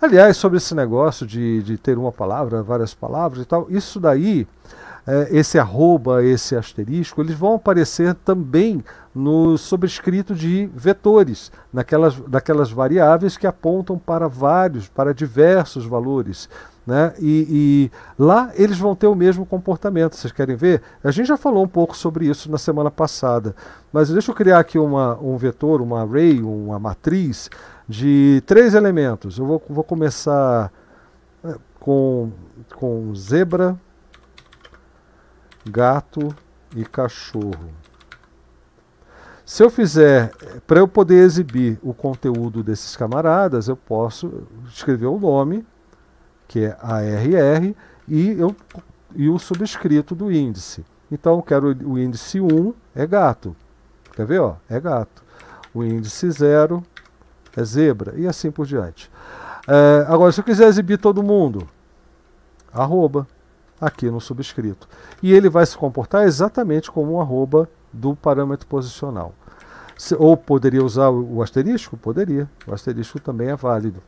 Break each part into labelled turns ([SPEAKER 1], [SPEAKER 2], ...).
[SPEAKER 1] Aliás, sobre esse negócio de, de ter uma palavra, várias palavras e tal, isso daí, é, esse arroba, esse asterisco, eles vão aparecer também no sobrescrito de vetores, naquelas, daquelas variáveis que apontam para vários, para diversos valores. Né? E, e, lá eles vão ter o mesmo comportamento. Vocês querem ver? A gente já falou um pouco sobre isso na semana passada, mas deixa eu criar aqui uma, um vetor, uma array, uma matriz de três elementos. Eu vou, vou começar né, com, com zebra, gato e cachorro. Se eu fizer, para eu poder exibir o conteúdo desses camaradas, eu posso escrever o nome que é ARR, e, eu, e o subscrito do índice. Então, eu quero o índice 1 é gato. Quer ver? Ó, é gato. O índice 0 é zebra. E assim por diante. É, agora, se eu quiser exibir todo mundo, arroba aqui no subscrito. E ele vai se comportar exatamente como um arroba do parâmetro posicional. Se, ou poderia usar o, o asterisco? Poderia. O asterisco também é válido.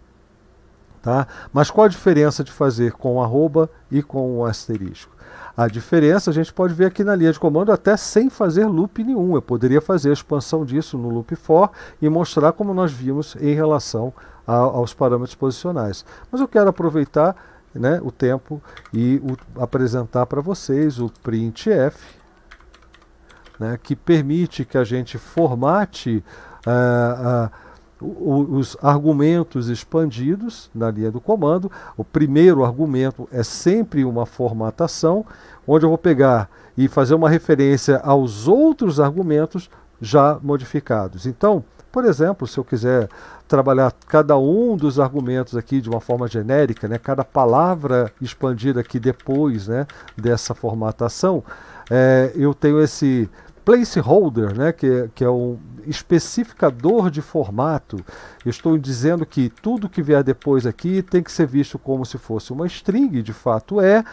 [SPEAKER 1] Tá? Mas qual a diferença de fazer com o arroba e com o asterisco? A diferença a gente pode ver aqui na linha de comando até sem fazer loop nenhum. Eu poderia fazer a expansão disso no loop for e mostrar como nós vimos em relação a, aos parâmetros posicionais. Mas eu quero aproveitar né, o tempo e o, apresentar para vocês o printf, né, que permite que a gente formate... Uh, uh, os argumentos expandidos na linha do comando. O primeiro argumento é sempre uma formatação, onde eu vou pegar e fazer uma referência aos outros argumentos já modificados. Então, por exemplo, se eu quiser trabalhar cada um dos argumentos aqui de uma forma genérica, né, cada palavra expandida aqui depois né, dessa formatação, é, eu tenho esse placeholder, né, que, é, que é um especificador de formato. Eu estou dizendo que tudo que vier depois aqui tem que ser visto como se fosse uma string, de fato é,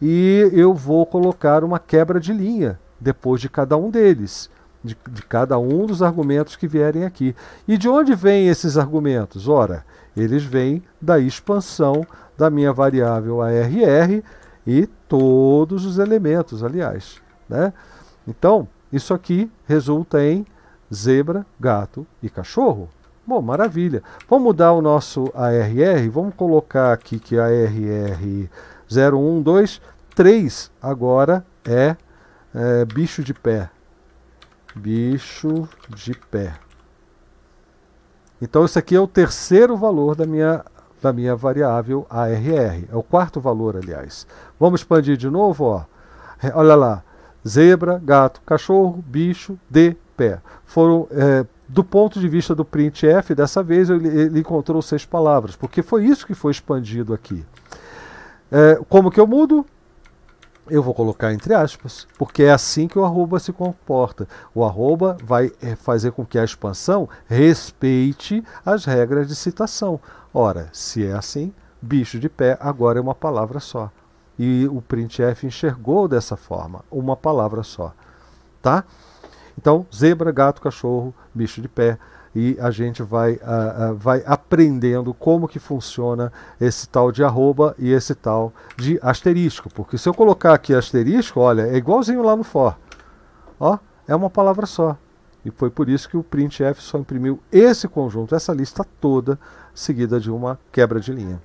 [SPEAKER 1] e eu vou colocar uma quebra de linha depois de cada um deles. De, de, cada um dos argumentos que vierem aqui. E de onde vêm esses argumentos? Ora, eles vêm da expansão da minha variável ARR e todos os elementos, aliás. Né? Então, isso aqui resulta em zebra, gato e cachorro. Bom, maravilha. Vamos mudar o nosso ARR, vamos colocar aqui que ARR 0123 agora é, é bicho de pé. Bicho de pé. Então esse aqui é o terceiro valor da minha da minha variável ARR. É o quarto valor, aliás. Vamos expandir de novo, ó. Olha lá. Zebra, gato, cachorro, bicho, de pé. Foram é, do ponto de vista do printf, dessa vez ele, ele, encontrou seis palavras, porque foi isso que foi expandido aqui. É, como que eu mudo? Eu vou colocar entre aspas, porque é assim que o arroba se comporta. O arroba vai é, fazer com que a expansão respeite as regras de citação. Ora, se é assim, bicho de pé agora é uma palavra só. E o printf enxergou dessa forma, uma palavra só. Tá? Então, zebra, gato, cachorro, bicho de pé. E a gente vai, uh, uh, vai aprendendo como que funciona esse tal de arroba e esse tal de asterisco. Porque se eu colocar aqui asterisco, olha, é igualzinho lá no for. Ó, é uma palavra só. E foi por isso que o printf só imprimiu esse conjunto, essa lista toda, seguida de uma quebra de linha.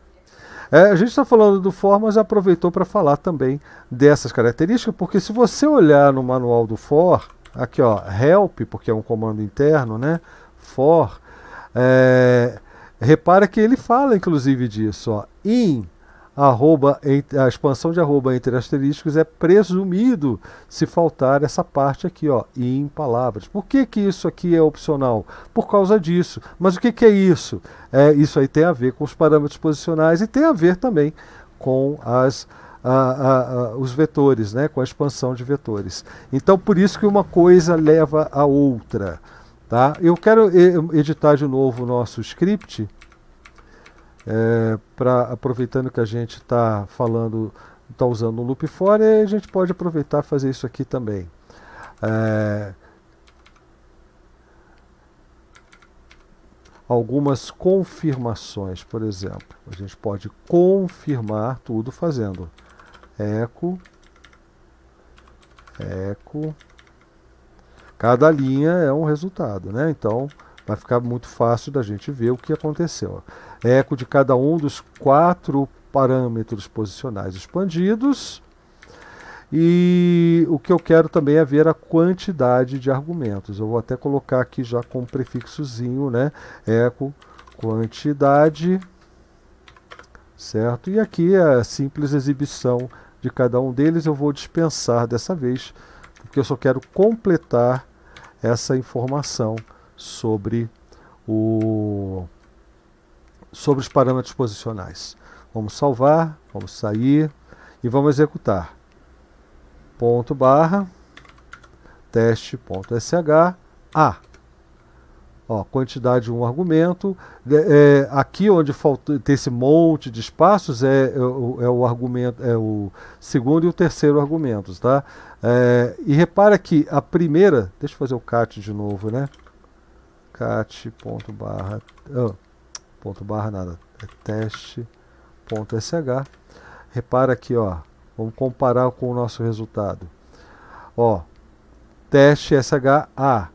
[SPEAKER 1] É, a gente está falando do For, mas aproveitou para falar também dessas características, porque se você olhar no manual do For, aqui ó, help, porque é um comando interno, né? For, é, repara que ele fala inclusive disso, ó, in arroba, a expansão de arroba entre asteriscos é presumido se faltar essa parte aqui, ó, em palavras. Por que, que isso aqui é opcional? Por causa disso. Mas o que, que é isso? É, isso aí tem a ver com os parâmetros posicionais e tem a ver também com as, a, a, a, os vetores, né? com a expansão de vetores. Então, por isso que uma coisa leva a outra. Tá? Eu quero eh, editar de novo o nosso script é, pra, aproveitando que a gente está falando, está usando o loop for, a gente pode aproveitar e fazer isso aqui também. É, algumas confirmações, por exemplo. A gente pode confirmar tudo fazendo eco, eco. Cada linha é um resultado, né? Então, Vai ficar muito fácil da gente ver o que aconteceu. Eco de cada um dos quatro parâmetros posicionais expandidos. E o que eu quero também é ver a quantidade de argumentos. Eu vou até colocar aqui já com um prefixozinho, né? Eco, quantidade, certo? E aqui é a simples exibição de cada um deles eu vou dispensar dessa vez, porque eu só quero completar essa informação sobre, o, sobre os parâmetros posicionais. Vamos salvar, vamos sair e vamos executar. Ponto barra sh a. Ó, quantidade um argumento. É, é, aqui onde falta, tem esse monte de espaços é, é, o, é o argumento, é o segundo e o terceiro argumentos, tá? É, e repara que a primeira, deixa eu fazer o cat de novo, né? cat ponto barra oh, ponto barra nada é teste ponto sh repara aqui ó vamos comparar com o nosso resultado ó teste sh a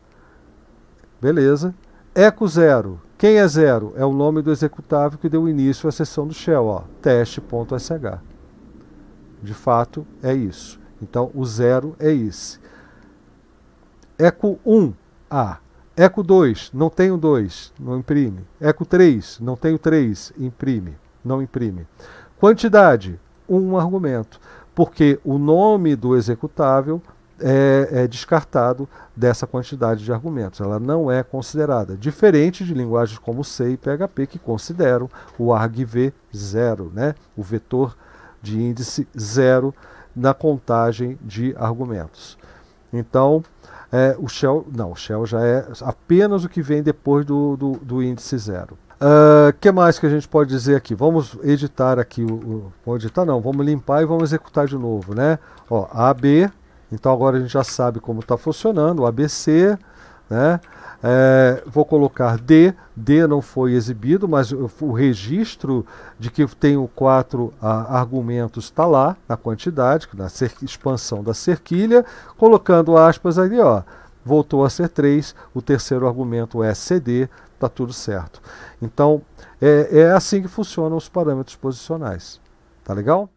[SPEAKER 1] beleza eco zero quem é zero é o nome do executável que deu início à sessão do shell ó teste.sh de fato é isso então o zero é esse eco 1 a Eco 2, não tenho 2, não imprime. Eco 3, não tenho 3, imprime, não imprime. Quantidade, um argumento, porque o nome do executável é, é, descartado dessa quantidade de argumentos. Ela não é considerada. Diferente de linguagens como C e PHP, que consideram o argv zero, né? o vetor de índice zero na contagem de argumentos. Então, é, o Shell, não, o Shell já é apenas o que vem depois do, do, do índice zero. O uh, ah, que mais que a gente pode dizer aqui? Vamos editar aqui, o, o, editar não, vamos limpar e vamos executar de novo, né? Ó, AB, então agora a gente já sabe como está funcionando, o ABC, né? É, vou colocar D, D não foi exibido, mas o registro de que tenho quatro a, argumentos está lá, na quantidade, na expansão da cerquilha, colocando aspas ali, ó, voltou a ser 3, o terceiro argumento é CD, está tudo certo. Então, é, é assim que funcionam os parâmetros posicionais. Tá legal?